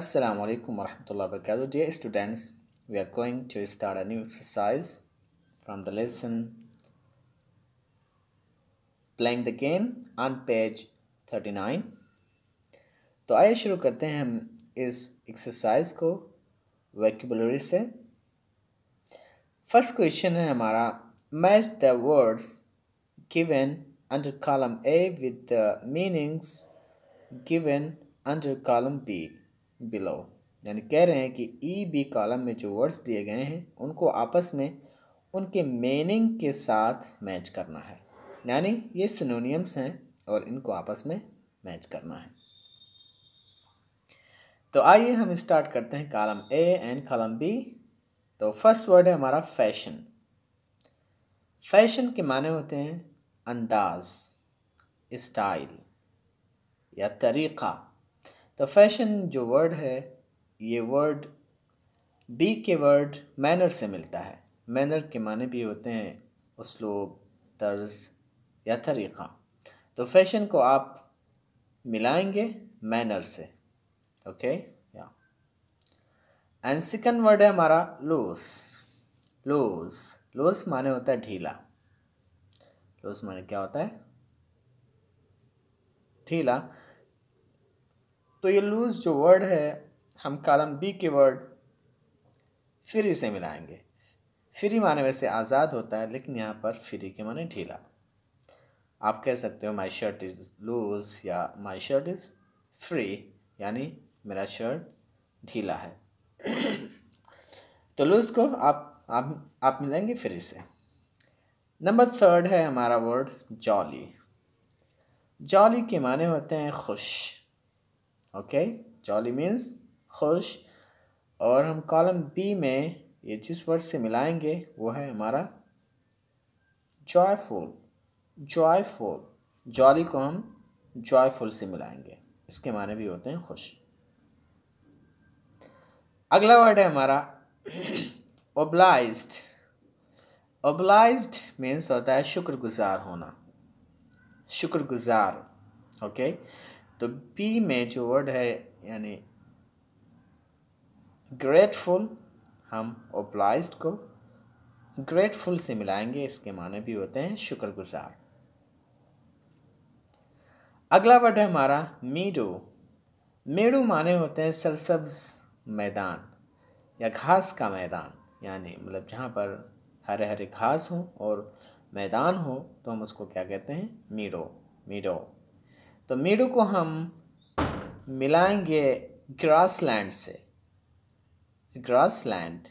Assalamu alaikum warahmatullahi wabarakatuh. Dear students, we are going to start a new exercise from the lesson Playing the Game on page 39. So, shuru karte hain is exercise ko vocabulary se. First question hai hamara match the words given under column A with the meanings given under column B. Below यानी कह रहे हैं कि E B column में जो words दिए गए हैं उनको आपस में उनके मीनिंग के साथ मैच करना है यानी ये सिनोनियम्स हैं और इनको आपस में मैच करना है तो आइए हम स्टार्ट करते हैं column A and column B तो फर्स्ट वर्ड है हमारा फैशन फैशन के माने होते हैं अंदाज स्टाइल या तरीक़ा तो फैशन जो वर्ड है ये वर्ड बी के वर्ड मैनर से मिलता है मैनर के माने भी होते हैं उसलोब तर्ज या तरीक़ा तो फैशन को आप मिलाएंगे मैनर से ओके या एंड सेकंड वर्ड है हमारा लूस लूस लूस माने होता है ढीला लूस माने क्या होता है ढीला तो ये लूज़ जो वर्ड है हम कॉलम बी के वर्ड फ्री से मिलाएंगे फ्री माने वैसे आज़ाद होता है लेकिन यहाँ पर फ्री के माने ढीला आप कह सकते हो माई शर्ट इज़ लूज या माई शर्ट इज़ फ्री यानी मेरा शर्ट ढीला है तो लूज को आप आप आप मिलेंगे फ्री से नंबर थर्ड है हमारा वर्ड जॉली जॉली के माने होते हैं खुश ओके जॉली मीन्स खुश और हम कॉलम बी में ये जिस वर्ड से मिलाएंगे वो है हमारा जॉयफुल जॉयफुल जॉली को हम जॉयफुल से मिलाएंगे इसके माने भी होते हैं खुश अगला वर्ड है हमारा ओब्लाइज्ड ओब्लाइज्ड मीन्स होता है शुक्रगुजार होना शुक्रगुजार ओके okay? तो बी में जो वर्ड है यानी ग्रेटफुल हम ओप्लाइज को ग्रेटफुल से मिलाएंगे इसके माने भी होते हैं शुक्रगुजार अगला वर्ड है हमारा मीडू मेडू माने होते हैं सरसब्ज मैदान या घास का मैदान यानी मतलब जहाँ पर हरे हरे घास हो और मैदान हो तो हम उसको क्या कहते हैं मीडो मीडो तो मेडू को हम मिलाएंगे ग्रासलैंड से grassland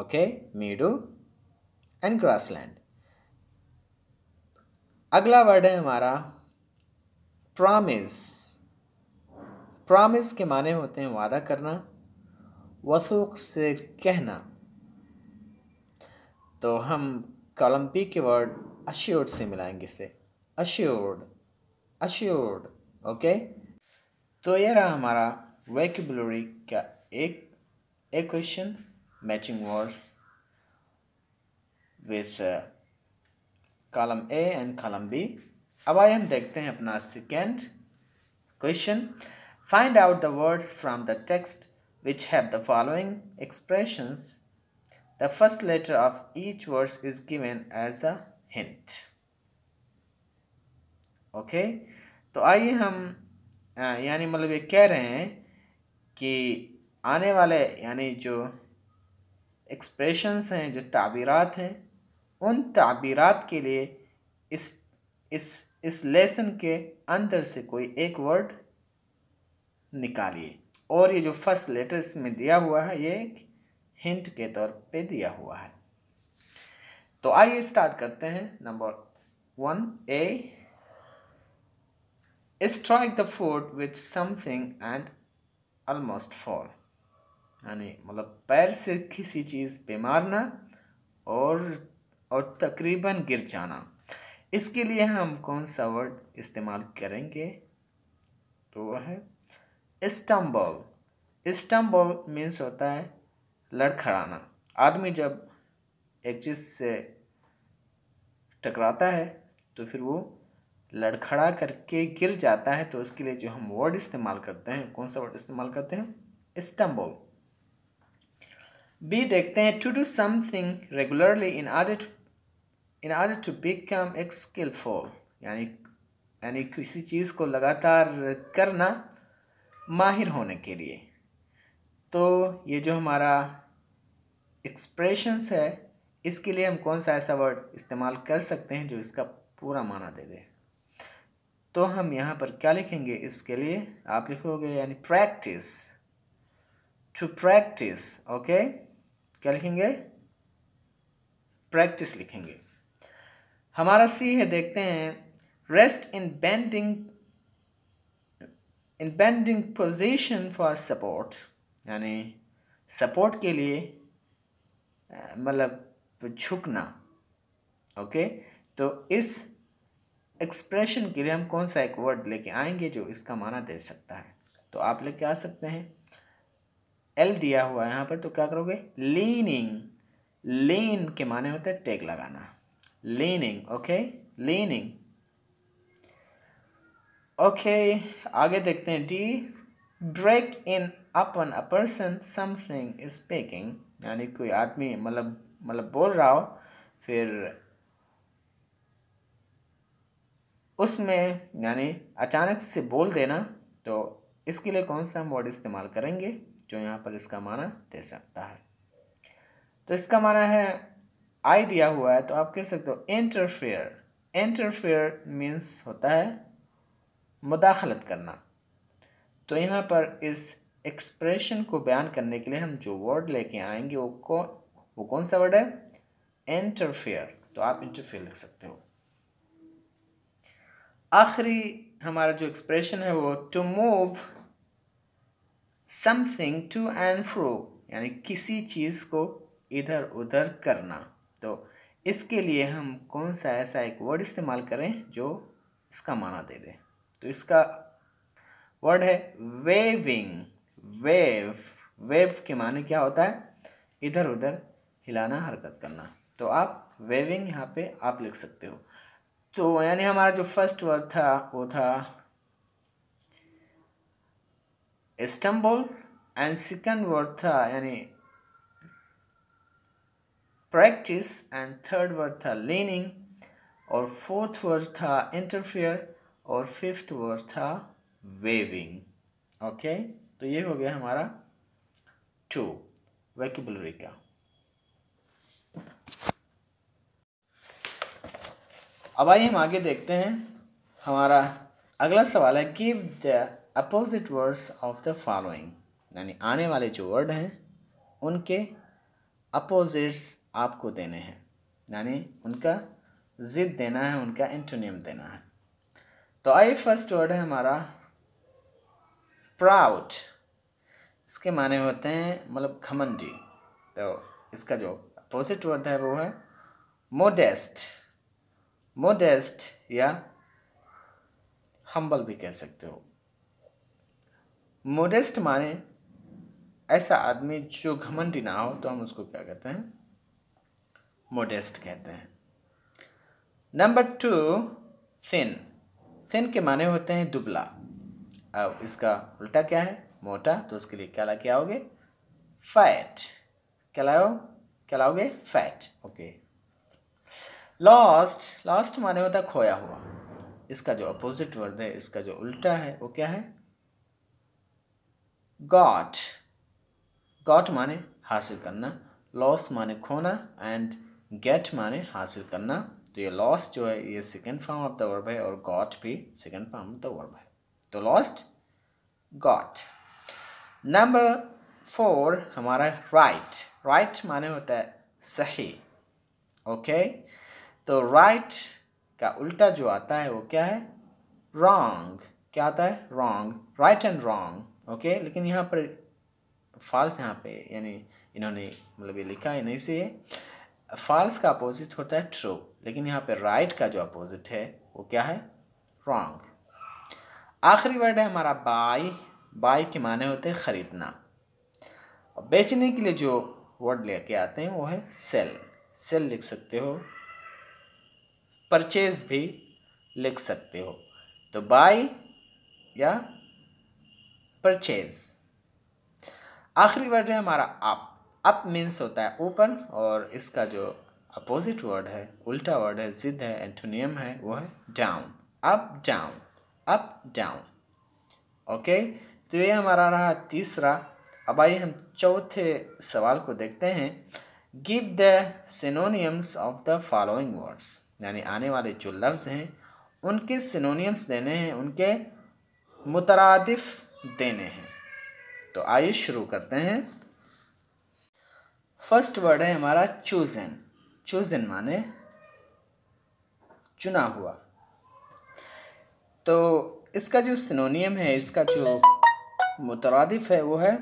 okay meadow and grassland अगला वर्ड है हमारा प्रॉमिस प्रॉमिस के माने होते हैं वादा करना वसूख से कहना तो हम कॉलम्पी के वर्ड अश्योर्ड से मिलाएंगे इसे अश्योर्ड अश्योर्ड ओके तो ये रहा हमारा वेकेबुलरी का एक एक question matching words with column A and column B अब आइए हम देखते हैं अपना second question find out the words from the text which have the following expressions the first letter of each words is given as a hint okay तो आइए हम यानी मतलब ये कह रहे हैं कि आने वाले यानी जो एक्सप्रेशंस हैं जो ताबीरات हैं उन ताबीरات के लिए इस इस इस लेसन के अंदर से कोई एक वर्ड निकालिए और ये जो फर्स्ट लेटर इसमें दिया हुआ है ये एक हिंट के तौर पे दिया हुआ है तो आइए स्टार्ट करते हैं number one A strike the foot with something and almost fall यानी मतलब पैर से किसी चीज़ पे मारना और और तकरीबन गिर जाना इसके लिए हम कौन सा वर्ड इस्तेमाल करेंगे तो वह है इस्टम्बल इस्टम्बल मीन्स होता है लड़खड़ाना आदमी जब एक चीज़ से टकराता है तो फिर वो लड़खड़ा करके गिर जाता है तो उसके लिए जो हम वर्ड इस्तेमाल करते हैं कौन सा वर्ड इस्तेमाल करते हैं स्टम्बल बी देखते हैं to do something regularly in order to in order to become एक स्किलफुल यानी यानी किसी चीज़ को लगातार करना माहिर होने के लिए तो ये जो हमारा एक्सप्रेशंस है इसके लिए हम कौन सा ऐसा वर्ड इस्तेमाल कर सकते हैं जो इसका पूरा माना दे दे तो हम यहाँ पर क्या लिखेंगे इसके लिए आप लिखोगे यानी प्रैक्टिस टू प्रैक्टिस ओके क्या लिखेंगे प्रैक्टिस लिखेंगे हमारा सी है देखते हैं rest in bending in bending position for support यानी सपोर्ट के लिए मतलब झुकना ओके तो इस एक्सप्रेशन के लिए हम कौन सा एक वर्ड लेके आएंगे जो इसका माना दे सकता है तो आप लेके आ सकते हैं एल दिया हुआ है यहाँ पर तो क्या करोगे लीनिंग लीन के माने होते हैं टैग लगाना लीनिंग ओके लीनिंग ओके आगे देखते हैं D break in upon a person something speaking यानी कोई आदमी मतलब मतलब बोल रहा हो फिर उसमें यानी अचानक से बोल देना तो इसके लिए कौन सा हम वर्ड इस्तेमाल करेंगे जो यहाँ पर इसका माना दे सकता है तो इसका माना है आई दिया हुआ है तो आप कह सकते हो इंटरफेयर इंटरफेयर मीन्स होता है मुदाखलत करना तो यहाँ पर इस एक्सप्रेशन को बयान करने के लिए हम जो वर्ड लेके आएंगे वो कौन वो कौन सा वर्ड है इंटरफेयर तो आप इंटरफेयर लिख सकते हो आखिरी हमारा जो एक्सप्रेशन है वो to move something to and fro यानी किसी चीज़ को इधर उधर करना तो इसके लिए हम कौन सा ऐसा एक वर्ड इस्तेमाल करें जो इसका माना दे दे तो इसका वर्ड है वेविंग वेव वेव के माने क्या होता है इधर उधर हिलाना हरकत करना तो आप वेविंग यहाँ पे आप लिख सकते हो तो यानी हमारा जो फर्स्ट वर्ड था वो था इस्टम्बुल एंड सेकंड वर्ड था यानी प्रैक्टिस एंड थर्ड वर्ड था लीनिंग और फोर्थ वर्ड था इंटरफेयर और फिफ्थ वर्ड था वेविंग ओके तो ये हो गया हमारा टू वैक्यूबलरी का अब आइए हम आगे देखते हैं हमारा अगला सवाल है give the opposite words of the following यानी आने वाले जो वर्ड हैं उनके अपोजिट्स आपको देने हैं यानी उनका ज़िद देना है उनका एंटोनियम देना है तो आई फर्स्ट वर्ड है हमारा प्राउड इसके माने होते हैं मतलब घमंडी तो इसका जो अपोजिट वर्ड है वो है मोडेस्ट मोडेस्ट या हम्बल भी कह सकते हो मोडेस्ट माने ऐसा आदमी जो घमंडी ना हो तो हम उसको क्या कहते हैं मोडेस्ट कहते हैं नंबर टू सिन सिन के माने होते हैं दुबला अब इसका उल्टा क्या है मोटा तो उसके लिए क्या ला के आओगे फैट क्या लाओ क्या लाओगे फैट ओके लॉस्ट लॉस्ट माने होता खोया हुआ इसका जो अपोजिट वर्ड है इसका जो उल्टा है वो क्या है गॉट गॉट माने हासिल करना लॉस माने खोना एंड गेट माने हासिल करना तो ये लॉस्ट जो है ये second form of the verb है और गॉट भी second form of the verb है तो लॉस्ट गॉट नंबर फोर हमारा राइट राइट माने होता है सही ओके okay? तो राइट right का उल्टा जो आता है वो क्या है रॉन्ग क्या आता है wrong right and wrong okay लेकिन यहाँ पर फॉल्स यहाँ पे यानी इन्होंने मतलब ये लिखा है नहीं से फॉल्स का अपोजिट होता है ट्रू लेकिन यहाँ पे राइट right का जो अपोजिट है वो क्या है रॉन्ग आखिरी वर्ड है हमारा बाई बाई के माने होते हैं ख़रीदना और बेचने के लिए जो वर्ड लेके आते हैं वो है सेल सेल लिख सकते हो परचेज भी लिख सकते हो तो बाय या परचेज आखिरी वर्ड है हमारा अप अप मीन्स होता है ऊपर और इसका जो अपोजिट वर्ड है उल्टा वर्ड है जिद है एंटोनियम है वो है down up down up down okay तो ये हमारा रहा तीसरा अब आइए हम चौथे सवाल को देखते हैं give the synonyms of the following words यानी आने वाले जो लफ्ज़ हैं उनके सिनोनियम्स देने हैं उनके मुतरदफ देने हैं तो आइए शुरू करते हैं फर्स्ट वर्ड है हमारा चूज़न चूज़न माने चुना हुआ तो इसका जो सिनोनियम है इसका जो मुतरदफ है वो है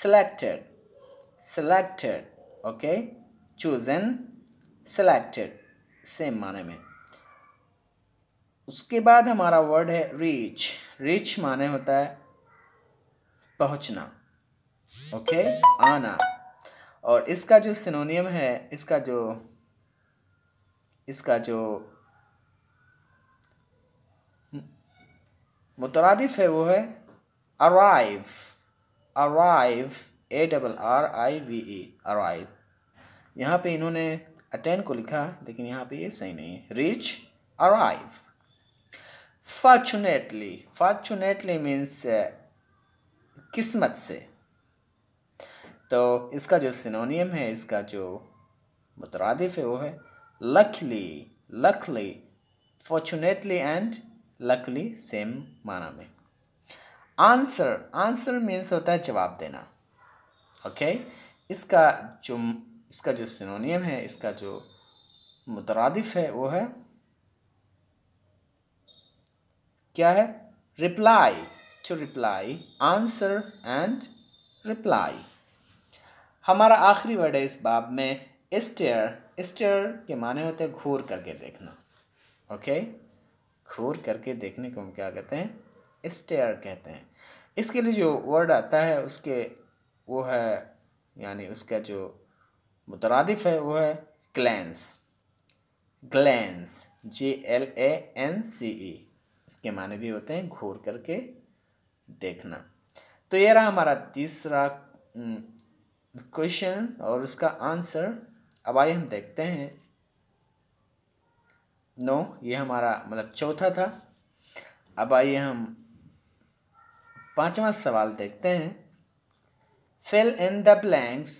selected selected okay chosen selected same माने में उसके बाद हमारा वर्ड है रीच रीच माने होता है पहुंचना ओके आना और इसका जो सिनोनियम है इसका जो इसका जो मुतरदिफ है वो है arrive arrive A double R I V E arrive यहाँ पे इन्होंने अटेंड को लिखा लेकिन यहाँ पे ये सही नहीं है reach arrive fortunately fortunately means किस्मत से तो इसका जो सिनोनियम है इसका जो मुतरदिफ है वो है luckily luckily fortunately and luckily same माना में आंसर आंसर मीन्स होता है जवाब देना ओके okay? इसका जो इसका जो सिनोनियम है इसका जो मुतरदफ है वो है क्या है reply to reply answer and reply हमारा आखिरी वर्ड है इस बाब में स्टेयर स्टेयर के माने होते हैं घूर करके देखना ओके घूर करके देखने को हम क्या कहते हैं स्टेयर कहते हैं इसके लिए जो वर्ड आता है उसके वो है यानी उसका जो मुतरदफ है वो है glance glance J L A N C E इसके माने भी होते हैं घूर करके देखना तो ये रहा हमारा तीसरा क्वेश्चन और उसका आंसर अब आइए हम देखते हैं नो ये हमारा मतलब चौथा था अब आइए हम पांचवा सवाल देखते हैं fill in the blanks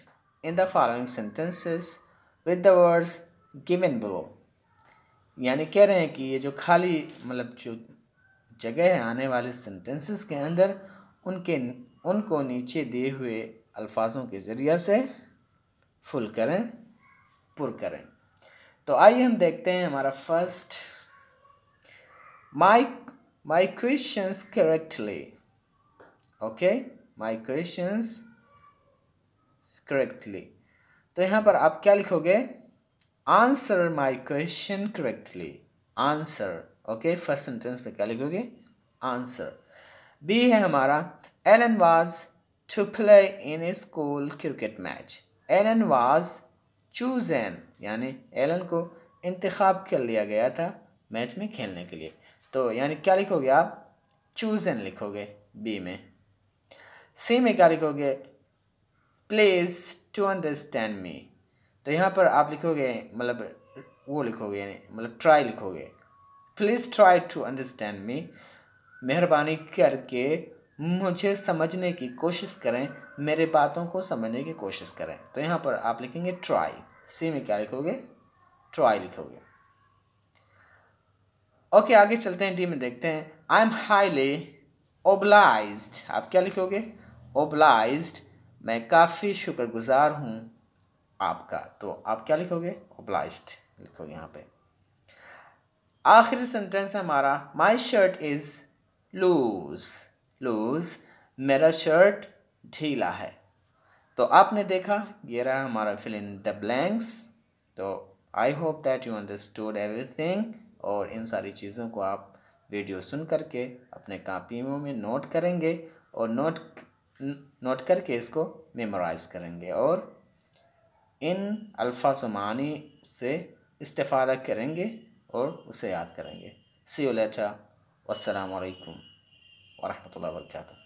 in the following sentences with the words given below यानी कह रहे हैं कि ये जो खाली मतलब जो जगह है आने वाले सेंटेंसेस के अंदर उनके उनको नीचे दिए हुए अल्फाजों के ज़रिया से फुल करें पुर करें तो आइए हम देखते हैं हमारा first my my questions correctly okay my questions correctly तो यहाँ पर आप क्या लिखोगे answer my question correctly answer okay first sentence में क्या लिखोगे आंसर बी है हमारा N was to play in a school cricket match L N was choose N यानी एन को इंतखब कर लिया गया था मैच में खेलने के लिए तो यानी क्या लिखोगे आप चूज एन लिखोगे बी में सी में क्या लिखोगे प्लीज़ टू अंडरस्टैंड मी तो यहाँ पर आप लिखोगे मतलब वो लिखोगे मतलब ट्राई लिखोगे please try to understand me मेहरबानी करके मुझे समझने की कोशिश करें मेरे बातों को समझने की कोशिश करें तो यहाँ पर आप लिखेंगे ट्राई सी में क्या लिखोगे ट्राई लिखोगे ओके आगे चलते हैं डी में देखते हैं आई एम हाईली ओबलाइज आप क्या लिखोगे ओबलाइज मैं काफ़ी शुक्रगुजार हूँ आपका तो आप क्या लिखोगे ओब्लाइस्ड लिखोगे यहाँ पे आखिरी सेंटेंस है हमारा my shirt is loose loose मेरा शर्ट ढीला है तो आपने देखा ये रहा हमारा फिल इन द ब्लैंक्स तो I hope that you understood everything और इन सारी चीज़ों को आप वीडियो सुन करके अपने कापियों में नोट करेंगे और नोट नोट करके इसको मेमोराइज करेंगे और इन अल्फाजुमानी से इस्तेफादा करेंगे और उसे याद करेंगे सी लेटर वालकम वरहमल वर्का